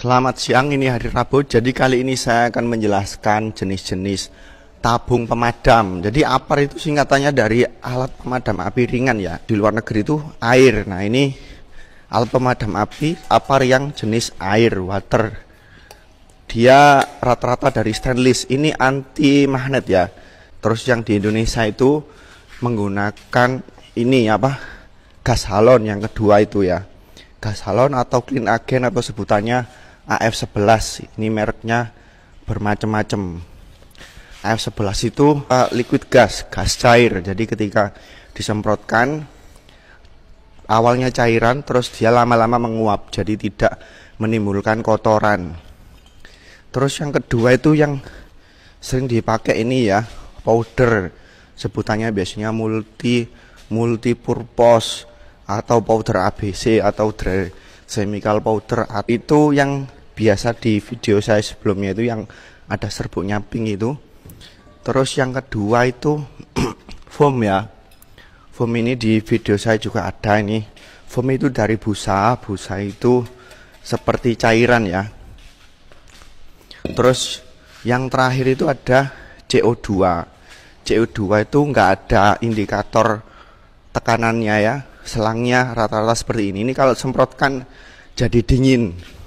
Selamat siang, ini hari Rabu. Jadi kali ini saya akan menjelaskan jenis-jenis tabung pemadam. Jadi APAR itu singkatannya dari alat pemadam api ringan ya. Di luar negeri itu air. Nah ini alat pemadam api APAR yang jenis air, water. Dia rata-rata dari stainless. Ini anti magnet ya. Terus yang di Indonesia itu menggunakan ini apa? Gas halon yang kedua itu ya. Gas halon atau clean agen atau sebutannya AF11 ini mereknya bermacam-macam AF11 itu uh, liquid gas gas cair jadi ketika disemprotkan awalnya cairan terus dia lama-lama menguap jadi tidak menimbulkan kotoran terus yang kedua itu yang sering dipakai ini ya powder sebutannya biasanya multi multi purpose atau powder ABC atau dry, chemical powder itu yang biasa di video saya sebelumnya itu yang ada serbuknya pink itu terus yang kedua itu foam ya foam ini di video saya juga ada ini foam itu dari busa busa itu seperti cairan ya terus yang terakhir itu ada CO2 CO2 itu nggak ada indikator tekanannya ya selangnya rata-rata seperti ini. Ini kalau semprotkan jadi dingin.